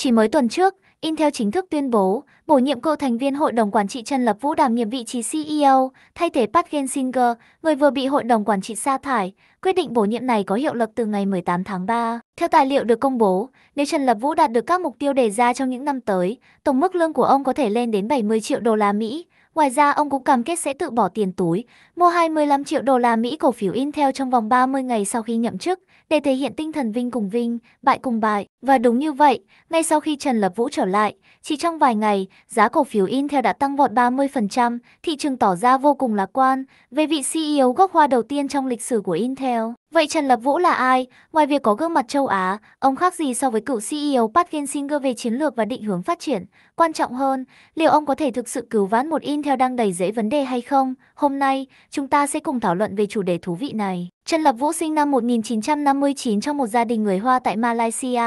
Chỉ mới tuần trước, Intel chính thức tuyên bố bổ nhiệm cựu thành viên hội đồng quản trị Trần Lập Vũ đảm nhiệm vị trí CEO, thay thế Pat Gelsinger, người vừa bị hội đồng quản trị sa thải. Quyết định bổ nhiệm này có hiệu lực từ ngày 18 tháng 3. Theo tài liệu được công bố, nếu Trần Lập Vũ đạt được các mục tiêu đề ra trong những năm tới, tổng mức lương của ông có thể lên đến 70 triệu đô la Mỹ, Ngoài ra, ông cũng cam kết sẽ tự bỏ tiền túi, mua 25 triệu đô la Mỹ cổ phiếu Intel trong vòng 30 ngày sau khi nhậm chức, để thể hiện tinh thần vinh cùng vinh, bại cùng bại. Và đúng như vậy, ngay sau khi Trần Lập Vũ trở lại, chỉ trong vài ngày, giá cổ phiếu Intel đã tăng vọt 30%, thị trường tỏ ra vô cùng lạc quan về vị CEO gốc hoa đầu tiên trong lịch sử của Intel. Vậy Trần Lập Vũ là ai? Ngoài việc có gương mặt châu Á, ông khác gì so với cựu CEO Pat Gelsinger về chiến lược và định hướng phát triển? Quan trọng hơn, liệu ông có thể thực sự cứu vãn một in theo đang đầy dễ vấn đề hay không? Hôm nay, chúng ta sẽ cùng thảo luận về chủ đề thú vị này. Trần Lập Vũ sinh năm 1959 trong một gia đình người Hoa tại Malaysia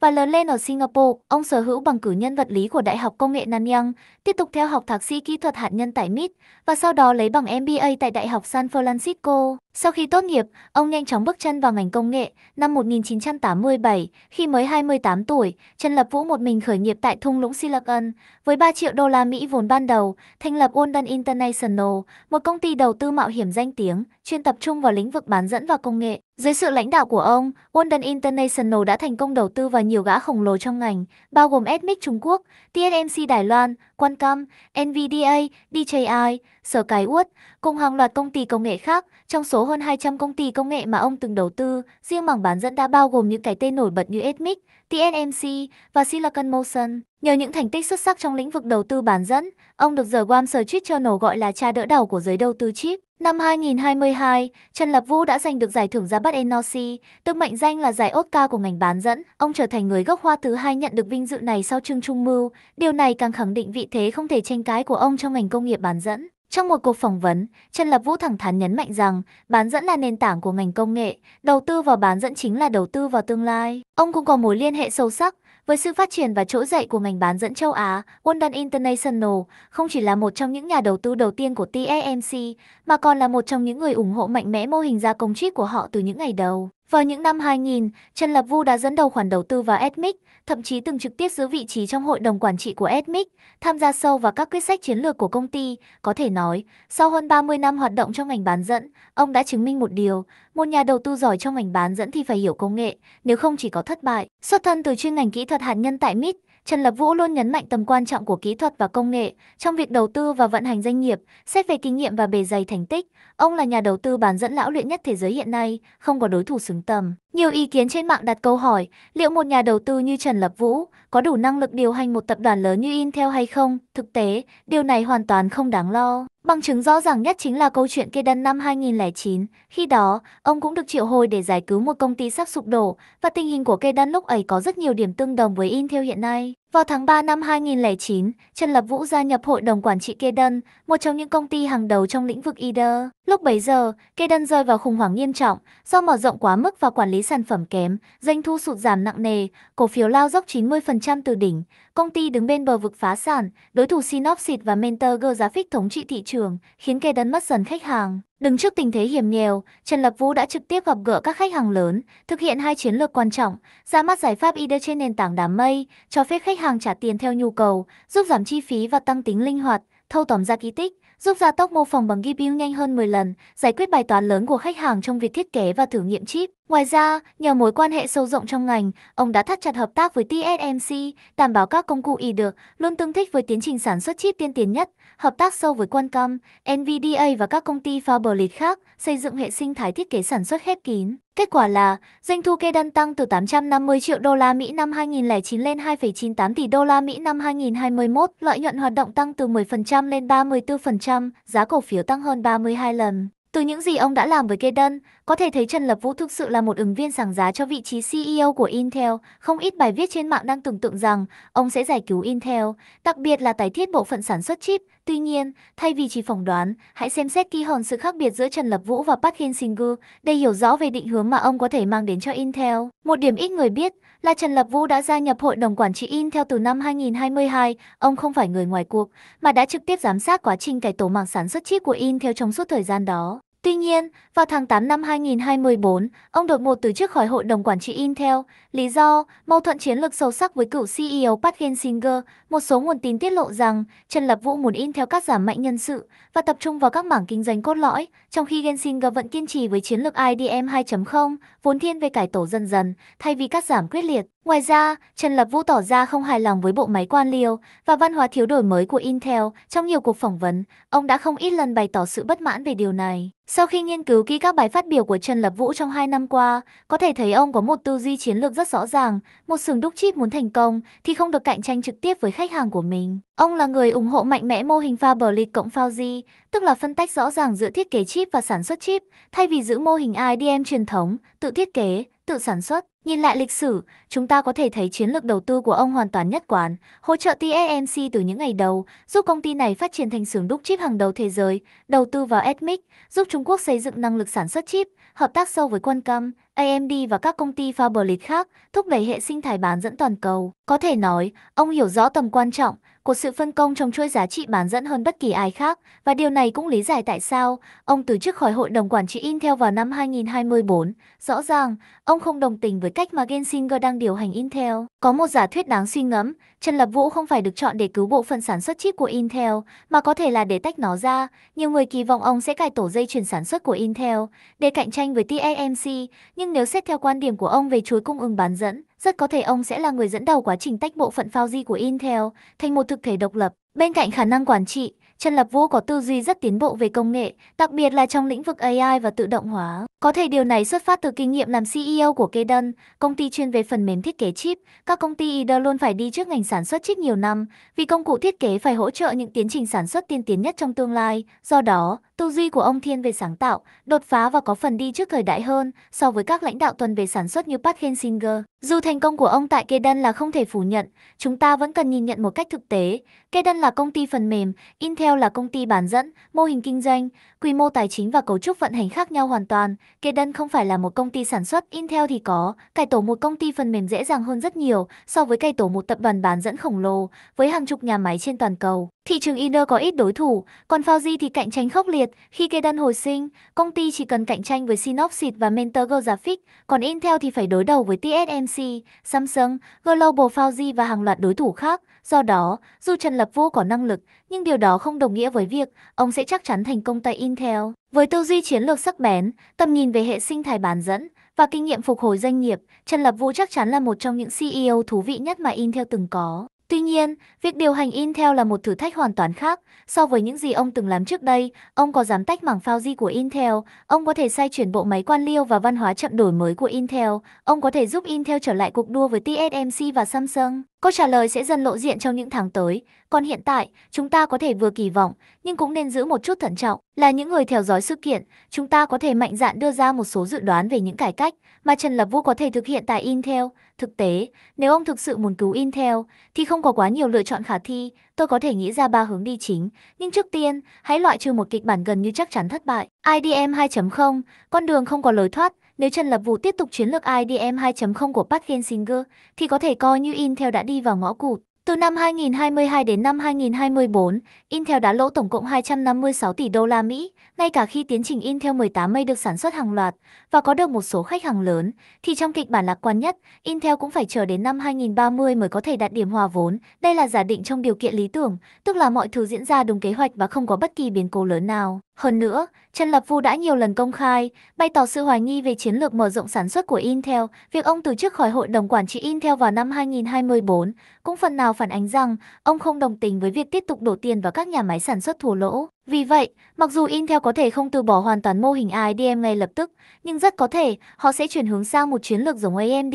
và lớn lên ở Singapore. Ông sở hữu bằng cử nhân vật lý của Đại học Công nghệ Nanyang, tiếp tục theo học thạc sĩ kỹ thuật hạt nhân tại MIT và sau đó lấy bằng MBA tại Đại học San Francisco. Sau khi tốt nghiệp, ông nhanh chóng bước chân vào ngành công nghệ. Năm 1987, khi mới 28 tuổi, Trần Lập Vũ một mình khởi nghiệp tại thung lũng Silicon với 3 triệu đô la Mỹ vốn ban đầu, thành lập Walden International, một công ty đầu tư mạo hiểm danh tiếng, chuyên tập trung vào lĩnh vực bán dẫn và công nghệ. Dưới sự lãnh đạo của ông, Walden International đã thành công đầu tư vào nhiều gã khổng lồ trong ngành, bao gồm SMIC Trung Quốc, TSMC Đài Loan, Qualcomm, NVDA, DJI, sở uất, cùng hàng loạt công ty công nghệ khác. Trong số hơn 200 công ty công nghệ mà ông từng đầu tư, riêng mảng bán dẫn đã bao gồm những cái tên nổi bật như SMIC, TSMC và Silicon Motion. Nhờ những thành tích xuất sắc trong lĩnh vực đầu tư bán dẫn, ông được The Wall Street Journal gọi là cha đỡ đầu của giới đầu tư chip. Năm 2022, Trần Lập Vũ đã giành được giải thưởng giá bắt Enosi, được mệnh danh là giải Oscar của ngành bán dẫn. Ông trở thành người gốc hoa thứ hai nhận được vinh dự này sau Trương Trung Mưu. Điều này càng khẳng định vị thế không thể tranh cãi của ông trong ngành công nghiệp bán dẫn. Trong một cuộc phỏng vấn, Trần Lập Vũ thẳng thắn nhấn mạnh rằng bán dẫn là nền tảng của ngành công nghệ, đầu tư vào bán dẫn chính là đầu tư vào tương lai. Ông cũng có mối liên hệ sâu sắc với sự phát triển và chỗ dậy của ngành bán dẫn châu Á, Wondan International không chỉ là một trong những nhà đầu tư đầu tiên của TSMC, e mà còn là một trong những người ủng hộ mạnh mẽ mô hình gia công chip của họ từ những ngày đầu. Vào những năm 2000, Trần Lập Vu đã dẫn đầu khoản đầu tư vào SMIC, thậm chí từng trực tiếp giữ vị trí trong hội đồng quản trị của SMIC, tham gia sâu vào các quyết sách chiến lược của công ty. Có thể nói, sau hơn 30 năm hoạt động trong ngành bán dẫn, ông đã chứng minh một điều, một nhà đầu tư giỏi trong ngành bán dẫn thì phải hiểu công nghệ, nếu không chỉ có thất bại. Xuất thân từ chuyên ngành kỹ thuật hạt nhân tại MIT, Trần Lập Vũ luôn nhấn mạnh tầm quan trọng của kỹ thuật và công nghệ trong việc đầu tư và vận hành doanh nghiệp, xét về kinh nghiệm và bề dày thành tích, ông là nhà đầu tư bán dẫn lão luyện nhất thế giới hiện nay, không có đối thủ xứng tầm. Nhiều ý kiến trên mạng đặt câu hỏi, liệu một nhà đầu tư như Trần Lập Vũ có đủ năng lực điều hành một tập đoàn lớn như Intel hay không? Thực tế, điều này hoàn toàn không đáng lo. Bằng chứng rõ ràng nhất chính là câu chuyện Kedan năm 2009. Khi đó, ông cũng được triệu hồi để giải cứu một công ty sắp sụp đổ và tình hình của Kedan lúc ấy có rất nhiều điểm tương đồng với Intel hiện nay. Vào tháng 3 năm 2009, Trần Lập Vũ gia nhập hội đồng quản trị Kedun, một trong những công ty hàng đầu trong lĩnh vực IDER. Lúc bấy giờ, Kedun rơi vào khủng hoảng nghiêm trọng do mở rộng quá mức và quản lý sản phẩm kém, doanh thu sụt giảm nặng nề, cổ phiếu lao dốc 90% từ đỉnh, công ty đứng bên bờ vực phá sản, đối thủ Synopsis và Mentor G giá phích thống trị thị trường, khiến Kedun mất dần khách hàng. Đứng trước tình thế hiểm nghèo, Trần Lập Vũ đã trực tiếp gặp gỡ các khách hàng lớn, thực hiện hai chiến lược quan trọng, ra mắt giải pháp IDE trên nền tảng đám mây, cho phép khách hàng trả tiền theo nhu cầu, giúp giảm chi phí và tăng tính linh hoạt, thâu tóm ra ký tích, giúp gia tốc mô phỏng bằng GPU nhanh hơn 10 lần, giải quyết bài toán lớn của khách hàng trong việc thiết kế và thử nghiệm chip. Ngoài ra, nhờ mối quan hệ sâu rộng trong ngành, ông đã thắt chặt hợp tác với TSMC, đảm bảo các công cụ y được luôn tương thích với tiến trình sản xuất chip tiên tiến nhất, hợp tác sâu với Qualcomm, NVDA và các công ty fabled khác, xây dựng hệ sinh thái thiết kế sản xuất khép kín. Kết quả là, doanh thu Kedan tăng từ 850 triệu đô la Mỹ năm 2009 lên 2,98 tỷ đô la Mỹ năm 2021, lợi nhuận hoạt động tăng từ 10% lên 34%, giá cổ phiếu tăng hơn 32 lần. Từ những gì ông đã làm với Kedan, có thể thấy Trần Lập Vũ thực sự là một ứng viên sáng giá cho vị trí CEO của Intel. Không ít bài viết trên mạng đang tưởng tượng rằng ông sẽ giải cứu Intel, đặc biệt là tái thiết bộ phận sản xuất chip. Tuy nhiên, thay vì chỉ phỏng đoán, hãy xem xét kỹ hơn sự khác biệt giữa Trần Lập Vũ và Park Henshinger để hiểu rõ về định hướng mà ông có thể mang đến cho Intel. Một điểm ít người biết là Trần Lập Vũ đã gia nhập hội đồng quản trị Intel từ năm 2022. Ông không phải người ngoài cuộc, mà đã trực tiếp giám sát quá trình cải tổ mạng sản xuất chip của Intel trong suốt thời gian đó. Tuy nhiên, vào tháng 8 năm 2024, ông đột ngột từ chức khỏi hội đồng quản trị Intel. Lý do, mâu thuẫn chiến lược sâu sắc với cựu CEO Pat Gelsinger, một số nguồn tin tiết lộ rằng Trần Lập Vũ muốn Intel cắt giảm mạnh nhân sự và tập trung vào các mảng kinh doanh cốt lõi, trong khi Gelsinger vẫn kiên trì với chiến lược IDM 2.0, vốn thiên về cải tổ dần dần, thay vì cắt giảm quyết liệt. Ngoài ra, Trần Lập Vũ tỏ ra không hài lòng với bộ máy quan liêu và văn hóa thiếu đổi mới của Intel. Trong nhiều cuộc phỏng vấn, ông đã không ít lần bày tỏ sự bất mãn về điều này. Sau khi nghiên cứu kỹ các bài phát biểu của Trần Lập Vũ trong 2 năm qua, có thể thấy ông có một tư duy chiến lược rất rõ ràng, một xưởng đúc chip muốn thành công thì không được cạnh tranh trực tiếp với khách hàng của mình. Ông là người ủng hộ mạnh mẽ mô hình Faberlic cộng Fauci tức là phân tách rõ ràng giữa thiết kế chip và sản xuất chip, thay vì giữ mô hình IDM truyền thống, tự thiết kế, tự sản xuất. Nhìn lại lịch sử, chúng ta có thể thấy chiến lược đầu tư của ông hoàn toàn nhất quán, hỗ trợ TSMC từ những ngày đầu, giúp công ty này phát triển thành xưởng đúc chip hàng đầu thế giới, đầu tư vào SMIC, giúp Trung Quốc xây dựng năng lực sản xuất chip, hợp tác sâu với Qualcomm, AMD và các công ty fablite khác, thúc đẩy hệ sinh thái bán dẫn toàn cầu. Có thể nói, ông hiểu rõ tầm quan trọng, của sự phân công trong chuỗi giá trị bán dẫn hơn bất kỳ ai khác và điều này cũng lý giải tại sao ông từ chức khỏi hội đồng quản trị Intel vào năm 2024. Rõ ràng, ông không đồng tình với cách mà Gensinger đang điều hành Intel. Có một giả thuyết đáng suy ngẫm, Trần Lập Vũ không phải được chọn để cứu bộ phận sản xuất chip của Intel, mà có thể là để tách nó ra. Nhiều người kỳ vọng ông sẽ cải tổ dây chuyển sản xuất của Intel để cạnh tranh với TSMC, nhưng nếu xét theo quan điểm của ông về chuỗi cung ứng bán dẫn, rất có thể ông sẽ là người dẫn đầu quá trình tách bộ phận Fauci của Intel thành một thực thể độc lập. Bên cạnh khả năng quản trị, Trần Lập Vũ có tư duy rất tiến bộ về công nghệ, đặc biệt là trong lĩnh vực AI và tự động hóa. Có thể điều này xuất phát từ kinh nghiệm làm CEO của Kedon, công ty chuyên về phần mềm thiết kế chip. Các công ty IDA luôn phải đi trước ngành sản xuất chip nhiều năm, vì công cụ thiết kế phải hỗ trợ những tiến trình sản xuất tiên tiến nhất trong tương lai. Do đó, tư duy của ông Thiên về sáng tạo, đột phá và có phần đi trước thời đại hơn so với các lãnh đạo tuần về sản xuất như Pat Hensinger. Dù thành công của ông tại Kedon là không thể phủ nhận, chúng ta vẫn cần nhìn nhận một cách thực tế. Kedon là công ty phần mềm, Intel là công ty bán dẫn, mô hình kinh doanh, quy mô tài chính và cấu trúc vận hành khác nhau hoàn toàn đơn không phải là một công ty sản xuất Intel thì có, cải tổ một công ty phần mềm dễ dàng hơn rất nhiều so với cải tổ một tập đoàn bán dẫn khổng lồ với hàng chục nhà máy trên toàn cầu. Thị trường inner có ít đối thủ, còn Fauci thì cạnh tranh khốc liệt. Khi cây đơn hồi sinh, công ty chỉ cần cạnh tranh với Synopsys và Mentor Graphics, còn Intel thì phải đối đầu với TSMC, Samsung, Global Fauci và hàng loạt đối thủ khác. Do đó, dù Trần Lập Vũ có năng lực, nhưng điều đó không đồng nghĩa với việc ông sẽ chắc chắn thành công tại Intel. Với tư duy chiến lược sắc bén, tầm nhìn về hệ sinh thái bán dẫn và kinh nghiệm phục hồi doanh nghiệp, Trần Lập Vũ chắc chắn là một trong những CEO thú vị nhất mà Intel từng có. Tuy nhiên, việc điều hành Intel là một thử thách hoàn toàn khác so với những gì ông từng làm trước đây. Ông có dám tách mảng Fauci của Intel, ông có thể sai chuyển bộ máy quan liêu và văn hóa chậm đổi mới của Intel, ông có thể giúp Intel trở lại cuộc đua với TSMC và Samsung. Câu trả lời sẽ dần lộ diện trong những tháng tới, còn hiện tại, chúng ta có thể vừa kỳ vọng, nhưng cũng nên giữ một chút thận trọng. Là những người theo dõi sự kiện, chúng ta có thể mạnh dạn đưa ra một số dự đoán về những cải cách mà Trần Lập Vũ có thể thực hiện tại Intel. Thực tế, nếu ông thực sự muốn cứu Intel, thì không có quá nhiều lựa chọn khả thi. Tôi có thể nghĩ ra ba hướng đi chính, nhưng trước tiên, hãy loại trừ một kịch bản gần như chắc chắn thất bại. IDM 2.0, con đường không có lối thoát, nếu Trần Lập Vũ tiếp tục chiến lược IDM 2.0 của Park Henshinger, thì có thể coi như Intel đã đi vào ngõ cụt. Từ năm 2022 đến năm 2024, Intel đã lỗ tổng cộng 256 tỷ đô la Mỹ, ngay cả khi tiến trình Intel 18 mây được sản xuất hàng loạt và có được một số khách hàng lớn, thì trong kịch bản lạc quan nhất, Intel cũng phải chờ đến năm 2030 mới có thể đạt điểm hòa vốn. Đây là giả định trong điều kiện lý tưởng, tức là mọi thứ diễn ra đúng kế hoạch và không có bất kỳ biến cố lớn nào. Hơn nữa, Trần Lập Vu đã nhiều lần công khai, bày tỏ sự hoài nghi về chiến lược mở rộng sản xuất của Intel. Việc ông từ chức khỏi hội đồng quản trị Intel vào năm 2024 cũng phần nào phản ánh rằng ông không đồng tình với việc tiếp tục đổ tiền vào các nhà máy sản xuất thua lỗ. Vì vậy, mặc dù Intel có thể không từ bỏ hoàn toàn mô hình IDM ngay lập tức, nhưng rất có thể họ sẽ chuyển hướng sang một chiến lược giống AMD,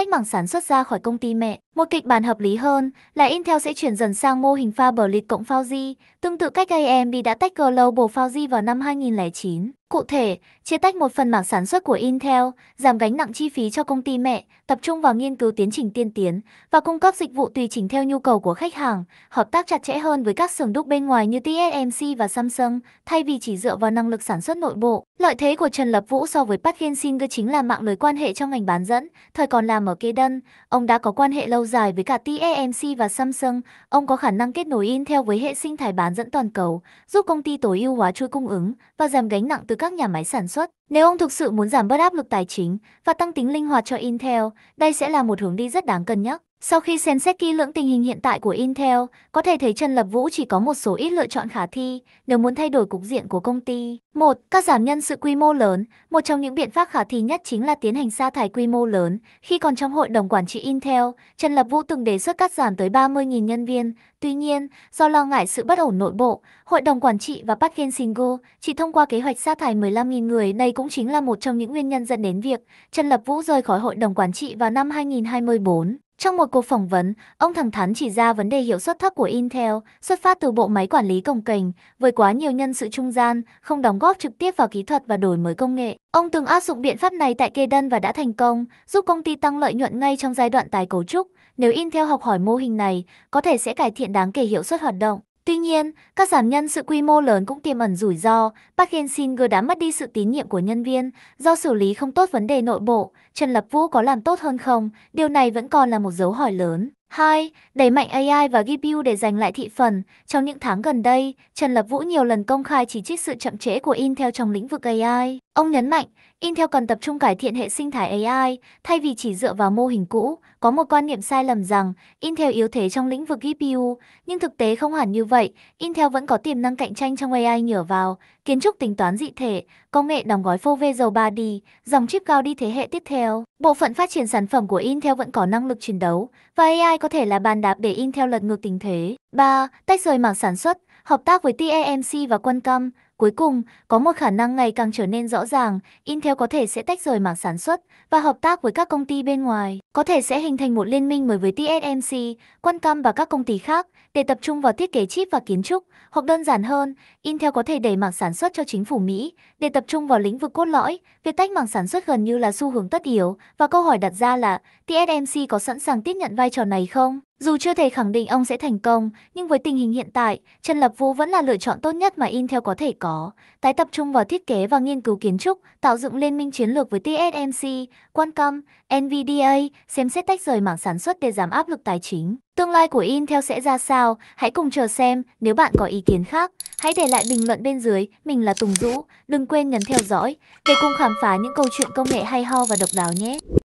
tách mảng sản xuất ra khỏi công ty mẹ. Một kịch bản hợp lý hơn là Intel sẽ chuyển dần sang mô hình Faberlic cộng Fauzi, tương tự cách AMD đã tách Global Fauzi vào năm 2009. Cụ thể, chia tách một phần mảng sản xuất của Intel, giảm gánh nặng chi phí cho công ty mẹ, tập trung vào nghiên cứu tiến trình tiên tiến và cung cấp dịch vụ tùy chỉnh theo nhu cầu của khách hàng, hợp tác chặt chẽ hơn với các xưởng đúc bên ngoài như TSMC và Samsung, thay vì chỉ dựa vào năng lực sản xuất nội bộ. Lợi thế của Trần Lập Vũ so với Park Henshin chính là mạng lưới quan hệ trong ngành bán dẫn. Thời còn làm ở kế đơn, ông đã có quan hệ lâu dài với cả TSMC và Samsung. Ông có khả năng kết nối Intel với hệ sinh thái bán dẫn toàn cầu, giúp công ty tối ưu hóa chuỗi cung ứng và giảm gánh nặng từ các nhà máy sản xuất. Nếu ông thực sự muốn giảm bớt áp lực tài chính và tăng tính linh hoạt cho Intel, đây sẽ là một hướng đi rất đáng cân nhắc. Sau khi xem xét kỹ lưỡng tình hình hiện tại của Intel, có thể thấy Trần Lập Vũ chỉ có một số ít lựa chọn khả thi nếu muốn thay đổi cục diện của công ty. Một, Cắt giảm nhân sự quy mô lớn. Một trong những biện pháp khả thi nhất chính là tiến hành sa thải quy mô lớn. Khi còn trong hội đồng quản trị Intel, Trần Lập Vũ từng đề xuất cắt giảm tới 30.000 nhân viên. Tuy nhiên, do lo ngại sự bất ổn nội bộ, hội đồng quản trị và Park Singo chỉ thông qua kế hoạch sa thải 15.000 người. Đây cũng chính là một trong những nguyên nhân dẫn đến việc Trần Lập Vũ rời khỏi hội đồng quản trị vào năm 2024. Trong một cuộc phỏng vấn, ông thẳng thắn chỉ ra vấn đề hiệu suất thấp của Intel xuất phát từ bộ máy quản lý công kềnh với quá nhiều nhân sự trung gian, không đóng góp trực tiếp vào kỹ thuật và đổi mới công nghệ. Ông từng áp dụng biện pháp này tại Kedon và đã thành công, giúp công ty tăng lợi nhuận ngay trong giai đoạn tái cấu trúc. Nếu Intel học hỏi mô hình này, có thể sẽ cải thiện đáng kể hiệu suất hoạt động. Tuy nhiên, các giảm nhân sự quy mô lớn cũng tiềm ẩn rủi ro. Park Hyun-sin Henshinger đã mất đi sự tín nhiệm của nhân viên do xử lý không tốt vấn đề nội bộ. Trần Lập Vũ có làm tốt hơn không? Điều này vẫn còn là một dấu hỏi lớn. 2. Đẩy mạnh AI và GPU để giành lại thị phần. Trong những tháng gần đây, Trần Lập Vũ nhiều lần công khai chỉ trích sự chậm trễ của Intel trong lĩnh vực AI. Ông nhấn mạnh, Intel cần tập trung cải thiện hệ sinh thái AI, thay vì chỉ dựa vào mô hình cũ, có một quan niệm sai lầm rằng Intel yếu thế trong lĩnh vực GPU, nhưng thực tế không hẳn như vậy, Intel vẫn có tiềm năng cạnh tranh trong AI nhờ vào kiến trúc tính toán dị thể, công nghệ đóng gói phô vê dầu 3D, dòng chip cao đi thế hệ tiếp theo. Bộ phận phát triển sản phẩm của Intel vẫn có năng lực chiến đấu, và AI có thể là bàn đạp để Intel lật ngược tình thế. 3. Tách rời mảng sản xuất, hợp tác với TSMC e và Qualcomm Cuối cùng, có một khả năng ngày càng trở nên rõ ràng, Intel có thể sẽ tách rời mảng sản xuất và hợp tác với các công ty bên ngoài có thể sẽ hình thành một liên minh mới với TSMC, Qualcomm và các công ty khác để tập trung vào thiết kế chip và kiến trúc, hoặc đơn giản hơn, Intel có thể đẩy mảng sản xuất cho chính phủ Mỹ để tập trung vào lĩnh vực cốt lõi. Việc tách mảng sản xuất gần như là xu hướng tất yếu và câu hỏi đặt ra là TSMC có sẵn sàng tiếp nhận vai trò này không? Dù chưa thể khẳng định ông sẽ thành công, nhưng với tình hình hiện tại, Trần Lập Vũ vẫn là lựa chọn tốt nhất mà Intel có thể có. Tái tập trung vào thiết kế và nghiên cứu kiến trúc, tạo dựng liên minh chiến lược với TSMC, Qualcomm, NVDA, xem xét tách rời mảng sản xuất để giảm áp lực tài chính. Tương lai của Intel sẽ ra sao? Hãy cùng chờ xem. Nếu bạn có ý kiến khác, hãy để lại bình luận bên dưới. Mình là Tùng Dũ, đừng quên nhấn theo dõi để cùng khám phá những câu chuyện công nghệ hay ho và độc đáo nhé.